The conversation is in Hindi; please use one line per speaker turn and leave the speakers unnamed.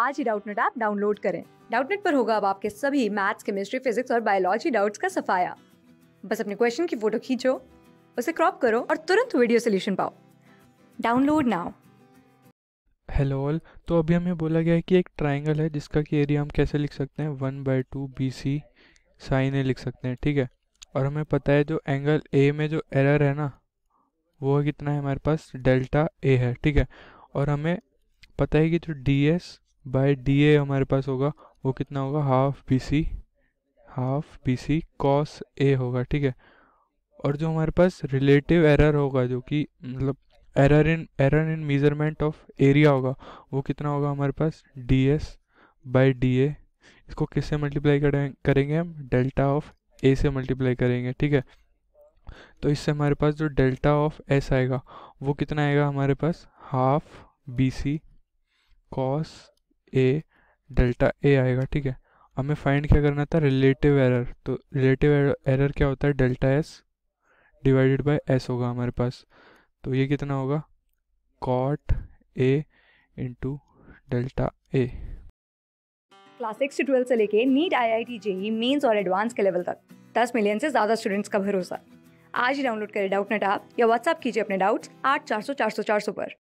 आज ही डाउटनेट ऐप डाउनलोड करें डाउटनेट पर होगा अब आपके सभी मैथ्स केमिस्ट्री फिजिक्स और बायोलॉजी डाउट्स का सफाया बस अपने क्वेश्चन की फोटो खींचो उसे क्रॉप करो और तुरंत वीडियो सोल्यूशन पाओ डाउनलोड नाउ
हेलो ऑल तो अभी हमें बोला गया है कि एक ट्राइंगल है जिसका कि एरिया हम कैसे लिख सकते हैं one by two B C sine A लिख सकते हैं ठीक है और हमें पता है जो एंगल ए में जो एरर है ना वो कितना है हमारे पास डेल्टा ए है ठीक है और हमें पता है कि जो D S by D A हमारे पास होगा वो कितना होगा half B C half B C cos A होगा ठीक है और जो हमारे पास रिलेटिव एरर होगा जो कि मतलब error in error in measurement of area होगा वो कितना होगा हमारे पास D S by D A इसको किससे मल्टीप्लाई करेंगे हम डेल्टा ऑफ ए से मल्टीप्लाई करेंगे ठीक है तो इससे हमारे पास जो डेल्टा ऑफ एस आएगा वो कितना आएगा हमारे पास half B C cos A delta A आएगा ठीक है हमें फाइंड क्या करना था रिलेटिव एरर तो रिलेटिव एरर क्या होता है delta S divided by S होगा हमारे पास तो ये कितना होगा cot A into delta A
class six twelve से लेके NEET I I T JEE mains और एडवांस के लेवल तक दस मिलियन से ज़्यादा स्टूडेंट्स का भरोसा आज ही डाउनलोड करें डाउट नेट ऐप या व्हाट्सएप कीजिए अपने डाउट्स आठ चार सौ चार सौ चार सौ पर